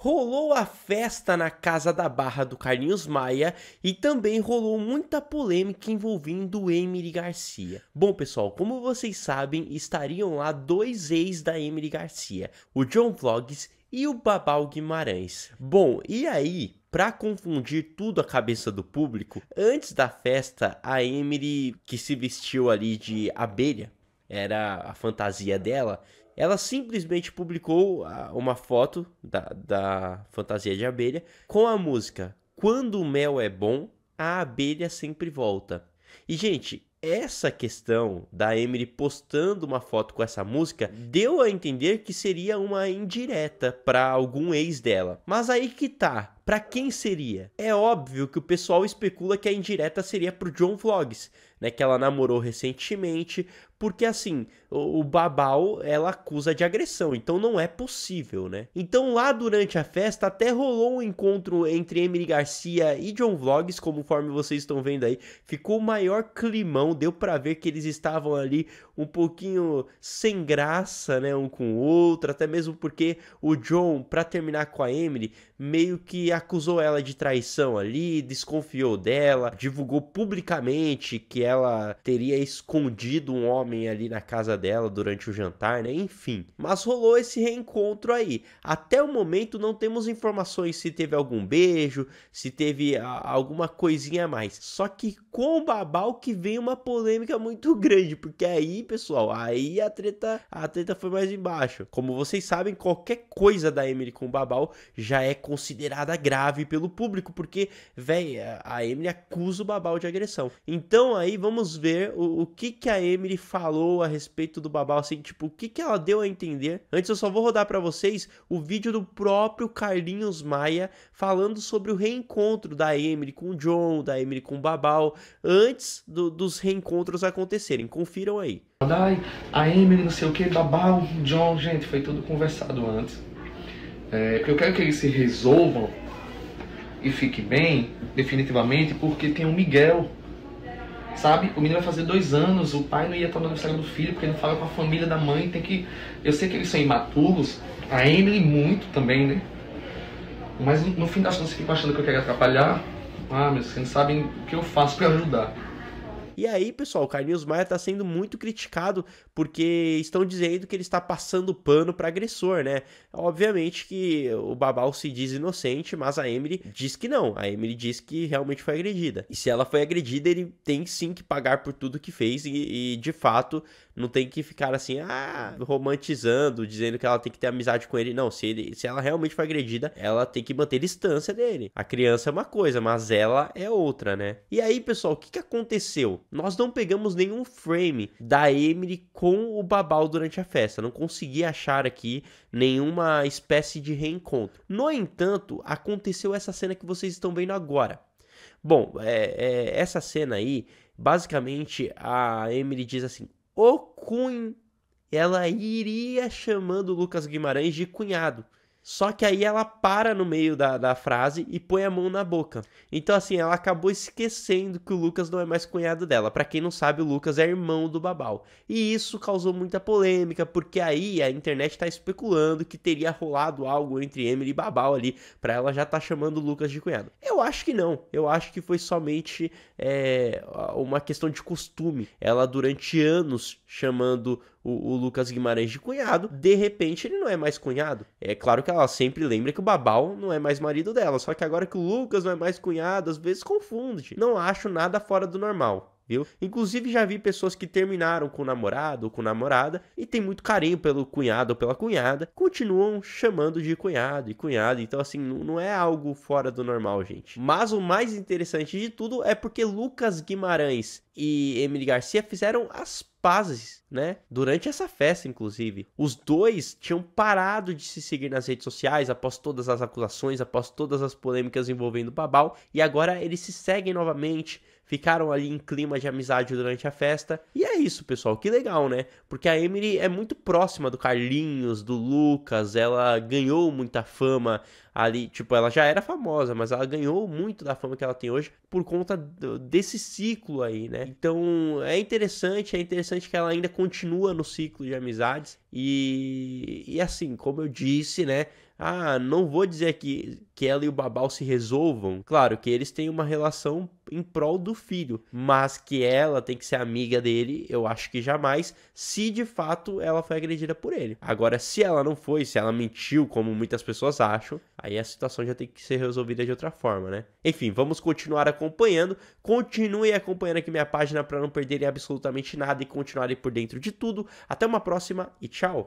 Rolou a festa na casa da barra do Carlinhos Maia e também rolou muita polêmica envolvendo Emily Garcia. Bom, pessoal, como vocês sabem, estariam lá dois ex da Emily Garcia, o John Vlogs e o Babal Guimarães. Bom, e aí, para confundir tudo a cabeça do público, antes da festa, a Emily, que se vestiu ali de abelha, era a fantasia dela, ela simplesmente publicou ah, uma foto da, da fantasia de abelha com a música Quando o mel é bom, a abelha sempre volta. E, gente, essa questão da Emily postando uma foto com essa música deu a entender que seria uma indireta para algum ex dela. Mas aí que tá. Para quem seria? É óbvio que o pessoal especula que a indireta seria pro John Vlogs, né, que ela namorou recentemente, porque assim, o, Babau Babal ela acusa de agressão, então não é possível, né? Então lá durante a festa até rolou um encontro entre Emily Garcia e John Vlogs, conforme vocês estão vendo aí, ficou o maior climão, deu para ver que eles estavam ali um pouquinho sem graça, né, um com o outro, até mesmo porque o John, para terminar com a Emily, meio que acusou ela de traição ali, desconfiou dela, divulgou publicamente que ela teria escondido um homem ali na casa dela durante o jantar, né? Enfim. Mas rolou esse reencontro aí. Até o momento não temos informações se teve algum beijo, se teve ah, alguma coisinha a mais. Só que com o Babal que vem uma polêmica muito grande, porque aí, pessoal, aí a treta, a treta foi mais embaixo. Como vocês sabem, qualquer coisa da Emily com o Babal já é considerada grande grave pelo público, porque, velho, a Emily acusa o Babal de agressão. Então aí vamos ver o, o que, que a Emily falou a respeito do Babal, assim, tipo, o que, que ela deu a entender. Antes eu só vou rodar para vocês o vídeo do próprio Carlinhos Maia falando sobre o reencontro da Emily com o John, da Emily com o Babal, antes do, dos reencontros acontecerem. Confiram aí. A Emily, não sei o que, Babal, John, gente, foi tudo conversado antes. É, eu quero que eles se resolvam e fique bem, definitivamente, porque tem o Miguel. Sabe? O menino vai fazer dois anos, o pai não ia estar no aniversário do filho, porque não fala com a família da mãe, tem que. Eu sei que eles são imaturos, a Emily muito também, né? Mas no, fim das contas fica achando que eu quero atrapalhar. Ah, meus, vocês não sabem o que eu faço para ajudar. E aí, pessoal, o Carlinhos Maia está sendo muito criticado porque estão dizendo que ele está passando pano para agressor, né? Obviamente que o Babal se diz inocente, mas a Emily diz que não. A Emily diz que realmente foi agredida. E se ela foi agredida, ele tem sim que pagar por tudo que fez e, e de fato não tem que ficar assim, ah, romantizando, dizendo que ela tem que ter amizade com ele. Não, se, ele, se ela realmente foi agredida, ela tem que manter distância dele. A criança é uma coisa, mas ela é outra, né? E aí, pessoal, o que, que aconteceu? Nós não pegamos nenhum frame da Emily com o Babal durante a festa, não consegui achar aqui nenhuma espécie de reencontro. No entanto, aconteceu essa cena que vocês estão vendo agora. Bom, é, é, essa cena aí, basicamente a Emily diz assim: O Cunho ela iria chamando o Lucas Guimarães de cunhado. Só que aí ela para no meio da, da frase e põe a mão na boca. Então, assim, ela acabou esquecendo que o Lucas não é mais cunhado dela. Para quem não sabe, o Lucas é irmão do Babal. E isso causou muita polêmica, porque aí a internet tá especulando que teria rolado algo entre Emily e Babal ali, pra ela já tá chamando o Lucas de cunhado. Eu acho que não. Eu acho que foi somente é, uma questão de costume. Ela, durante anos, chamando o, o, Lucas Guimarães de cunhado, de repente ele não é mais cunhado. É claro que ela sempre lembra que o Babal não é mais marido dela, só que agora que o Lucas não é mais cunhado, às vezes confunde. Não acho nada fora do normal viu? Inclusive já vi pessoas que terminaram com o namorado ou com namorada e tem muito carinho pelo cunhado ou pela cunhada, continuam chamando de cunhado e cunhado. Então, assim, não é algo fora do normal, gente. Mas o mais interessante de tudo é porque Lucas Guimarães e Emily Garcia fizeram as pazes, né? Durante essa festa, inclusive. Os dois tinham parado de se seguir nas redes sociais após todas as acusações, após todas as polêmicas envolvendo o Babal, e agora eles se seguem novamente ficaram ali em clima de amizade durante a festa. E é isso, pessoal, que legal, né? Porque a Emily é muito próxima do Carlinhos, do Lucas, ela ganhou muita fama ali, tipo, ela já era famosa, mas ela ganhou muito da fama que ela tem hoje por conta desse ciclo aí, né? Então, é interessante, é interessante que ela ainda continua no ciclo de amizades e, e assim, como eu disse, né? Ah, não vou dizer que, que ela e o Babal se resolvam. Claro que eles têm uma relação em prol do filho, mas que ela tem que ser amiga dele, eu acho que jamais, se de fato ela foi agredida por ele. Agora, se ela não foi, se ela mentiu, como muitas pessoas acham, aí a situação já tem que ser resolvida de outra forma, né? Enfim, vamos continuar acompanhando. Continue acompanhando aqui minha página para não perderem absolutamente nada e continuarem por dentro de tudo. Até uma próxima e tchau!